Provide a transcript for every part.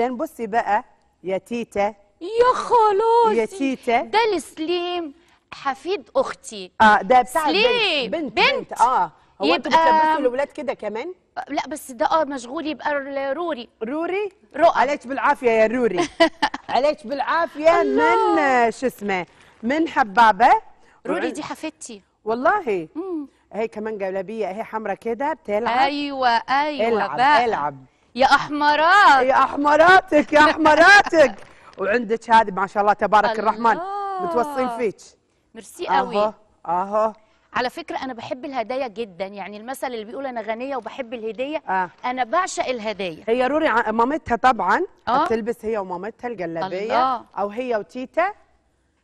لان بصي بقى يا تيتا يا خلاص يا تيتا ده السليم حفيد اختي اه ده بتاع سليم بنت بنت, بنت. اه هو انتوا بتلبسوا الاولاد كده كمان لا بس ده اه مشغول يبقى روري روري رؤى عليك بالعافيه يا روري عليك بالعافيه من آه، شو اسمه من حبابه روري دي حفيدتي والله مم. هي كمان جلابيه هي حمراء كده بتلعب ايوه ايوه العب بقى. العب يا احمرات يا احمراتك يا احمراتك وعندك هذه ما شاء الله تبارك الله. الرحمن متوصين فيك ميرسي قوي اهو اهو على فكره انا بحب الهدايا جدا يعني المثل اللي بيقول انا غنيه وبحب الهديه آه. انا بعشق الهدايا هي روري مامتها طبعا آه. بتلبس هي ومامتها الجلابيه او هي وتيتا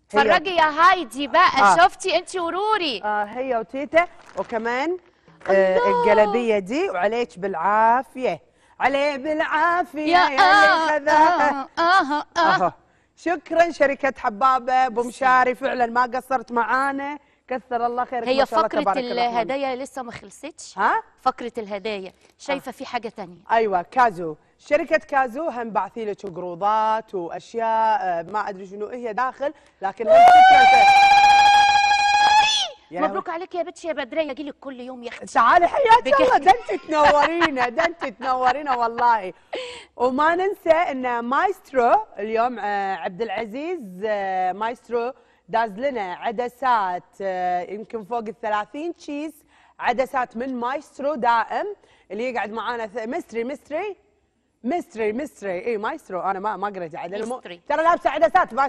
اتفرجي يا هايدي بقى آه. شفتي انت وروري اه هي وتيتا وكمان آه الجلابيه دي وعليك بالعافيه عليه بالعافيه يا, يا آه, آه, آه, آه, آه شكرا شركه حبابه ابو مشاري فعلا ما قصرت معانا كثر الله خيرك هي فقره الهدايا لسه ما خلصتش ها فقره الهدايا شايفه آه. في حاجه ثانيه ايوه كازو شركه كازو هم بعثي لك قروضات واشياء ما ادري شنو هي داخل لكن هم شكرا يعني مبروك عليك يا بتش يا بدريه اجي لك كل يوم يا اختي تعالي حياتي والله ده انت تنورينا ده انت تنورينا والله وما ننسى ان مايسترو اليوم آه، عبد العزيز آه، مايسترو داز لنا عدسات آه، يمكن فوق ال 30 تشيز عدسات من مايسترو دائم اللي يقعد معانا مستري مستري مستري مستري اي مايسترو انا ما ما قريت عدل ترى لابسه عدسات ما